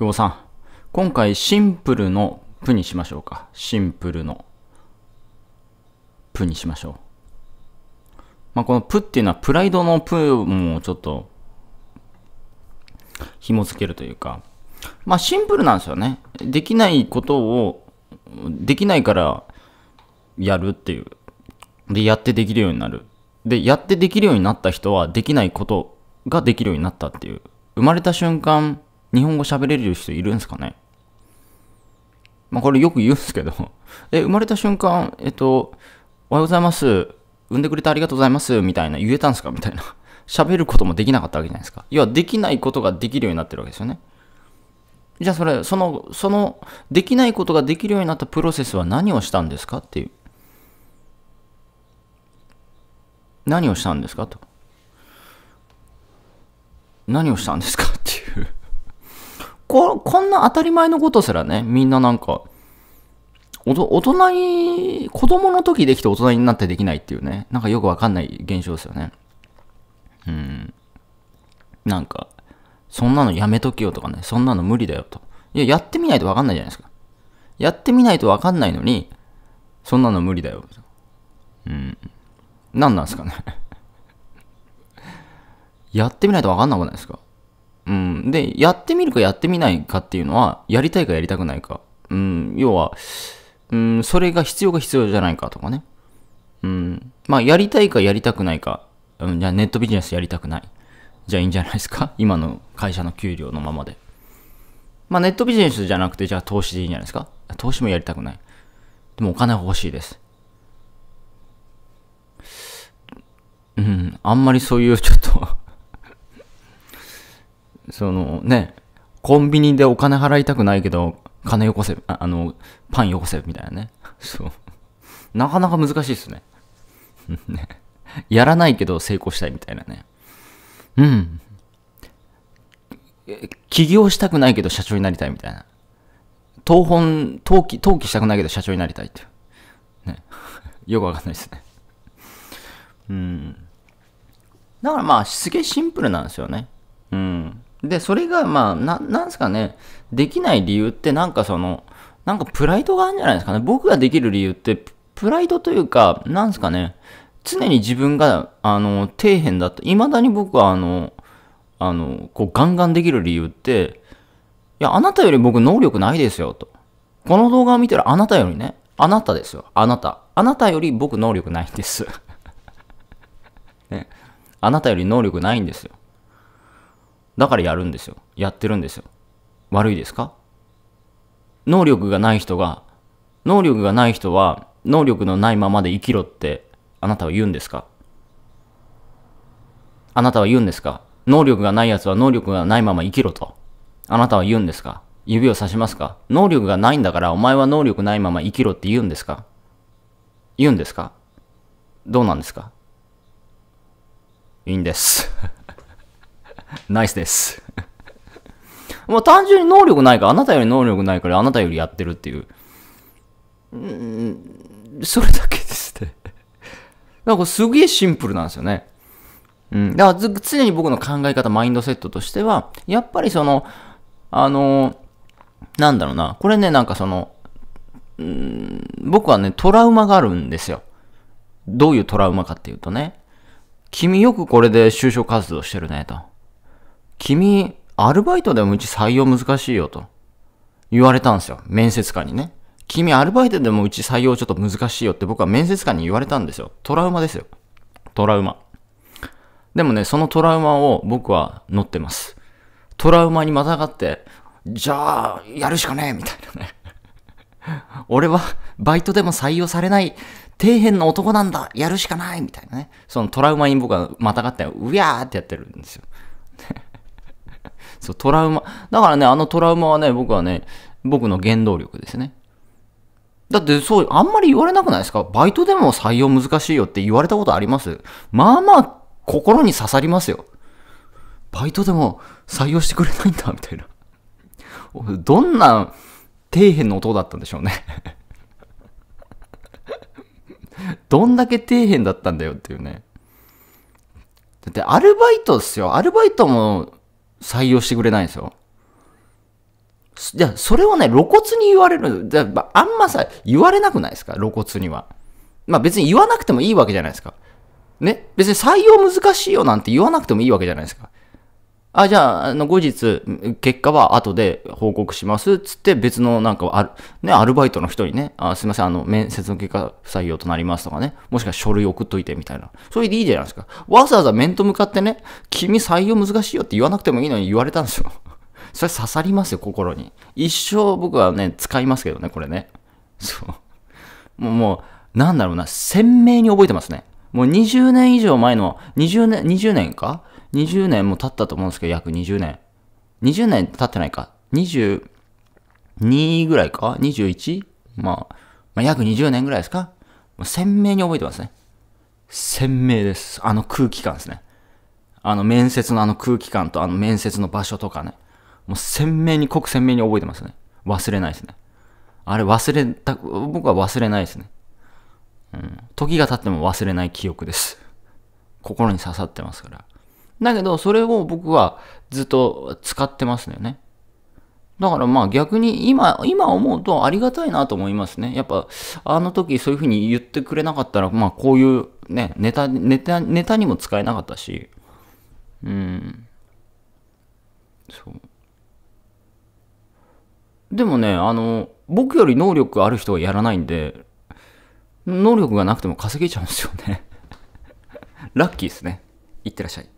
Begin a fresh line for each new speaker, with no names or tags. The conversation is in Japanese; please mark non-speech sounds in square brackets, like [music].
久保さん。今回シンプルのプにしましょうか。シンプルのプにしましょう。まあ、このプっていうのはプライドのプもちょっと紐付けるというか、まあシンプルなんですよね。できないことを、できないからやるっていう。で、やってできるようになる。で、やってできるようになった人はできないことができるようになったっていう。生まれた瞬間、日本語喋れる人いるんですかねまあ、これよく言うんですけど [laughs] え、生まれた瞬間、えっと、おはようございます。産んでくれてありがとうございます。みたいな、言えたんですかみたいな。[laughs] 喋ることもできなかったわけじゃないですか。要は、できないことができるようになってるわけですよね。じゃあ、それ、その、その、できないことができるようになったプロセスは何をしたんですかっていう。何をしたんですかと。何をしたんですかっていうこ、こんな当たり前のことすらね、みんななんか、おと大人に、子供の時できて大人になってできないっていうね、なんかよくわかんない現象ですよね。うん。なんか、そんなのやめとけよとかね、そんなの無理だよと。いや、やってみないとわかんないじゃないですか。やってみないとわかんないのに、そんなの無理だよ。うん。何なんですかね [laughs] やってみないとわかんなくないですかうん。で、やってみるかやってみないかっていうのは、やりたいかやりたくないか。うん。要は、うん、それが必要か必要じゃないかとかね。うん。まあ、やりたいかやりたくないか。うん、じゃあネットビジネスやりたくない。じゃあいいんじゃないですか。[laughs] 今の会社の給料のままで。まあ、ネットビジネスじゃなくて、じゃあ投資でいいんじゃないですか。投資もやりたくない。でもお金が欲しいです。うん、あんまりそういうちょっとそのね、コンビニでお金払いたくないけど、金よこせ、あの、パンよこせ、みたいなね。そう。なかなか難しいっす [laughs] ね。やらないけど成功したいみたいなね。うん。起業したくないけど社長になりたいみたいな。東本、登記、登記したくないけど社長になりたいってね。[laughs] よくわかんないですね。うん。だからまあ、すげえシンプルなんですよね。うん。で、それが、まあ、な、なんすかね、できない理由ってなんかその、なんかプライドがあるんじゃないですかね。僕ができる理由って、プライドというか、なんすかね、常に自分が、あの、底辺だった。未だに僕は、あの、あの、こう、ガンガンできる理由って、いや、あなたより僕能力ないですよ、と。この動画を見てるあなたよりね、あなたですよ、あなた。あなたより僕能力ないんです。[laughs] ね。あなたより能力ないんですよ。だからやるんですよ。やってるんですよ。悪いですか能力がない人が、能力がない人は、能力のないままで生きろって、あなたは言うんですかあなたは言うんですか能力がない奴は能力がないまま生きろと。あなたは言うんですか指をさしますか能力がないんだからお前は能力ないまま生きろって言うんですか言うんですかどうなんですかいいんですナイスです。[laughs] もう単純に能力ないから、あなたより能力ないから、あなたよりやってるっていう。うん、それだけですね。[laughs] なんかすげえシンプルなんですよね。うん。だから常に僕の考え方、マインドセットとしては、やっぱりその、あの、なんだろうな。これね、なんかその、うん、僕はね、トラウマがあるんですよ。どういうトラウマかっていうとね、君よくこれで就職活動してるねと。君、アルバイトでもうち採用難しいよと言われたんですよ。面接官にね。君、アルバイトでもうち採用ちょっと難しいよって僕は面接官に言われたんですよ。トラウマですよ。トラウマ。でもね、そのトラウマを僕は乗ってます。トラウマにまたがって、じゃあ、やるしかねえみたいなね。俺はバイトでも採用されない底辺の男なんだやるしかないみたいなね。そのトラウマに僕はまたがって、うやーってやってるんですよ。そう、トラウマ。だからね、あのトラウマはね、僕はね、僕の原動力ですね。だって、そう、あんまり言われなくないですかバイトでも採用難しいよって言われたことありますまあまあ、心に刺さりますよ。バイトでも採用してくれないんだ、みたいな。どんな底辺の音だったんでしょうね [laughs] どんだけ底辺だったんだよっていうね。だってアルバイトっすよ。アルバイトも採用してくれないんですよ。じゃそれをね、露骨に言われる。じゃあ、んまさ、言われなくないですか露骨には。まあ別に言わなくてもいいわけじゃないですか。ね別に採用難しいよなんて言わなくてもいいわけじゃないですか。あ、じゃあ、あの、後日、結果は後で報告します、つって別のなんか、ある、ね、アルバイトの人にね、あすいません、あの、面接の結果不採用となりますとかね、もしくは書類送っといてみたいな。それでいいじゃないですか。わざわざ面と向かってね、君採用難しいよって言わなくてもいいのに言われたんですよ。[laughs] それ刺さりますよ、心に。一生僕はね、使いますけどね、これね。そう。もう、もう、なんだろうな、鮮明に覚えてますね。もう20年以上前の、20年、20年か20年も経ったと思うんですけど、約20年。20年経ってないか。22ぐらいか ?21? まあ、まあ、約20年ぐらいですか鮮明に覚えてますね。鮮明です。あの空気感ですね。あの面接のあの空気感とあの面接の場所とかね。もう鮮明に、濃く鮮明に覚えてますね。忘れないですね。あれ忘れた、僕は忘れないですね。うん。時が経っても忘れない記憶です。心に刺さってますから。だけど、それを僕はずっと使ってますよね。だからまあ逆に今、今思うとありがたいなと思いますね。やっぱ、あの時そういうふうに言ってくれなかったら、まあこういうね、ネタ、ネタ、ネタにも使えなかったし、うん。そう。でもね、あの、僕より能力ある人はやらないんで、能力がなくても稼げちゃうんですよね [laughs] ラッキーですね。いってらっしゃい。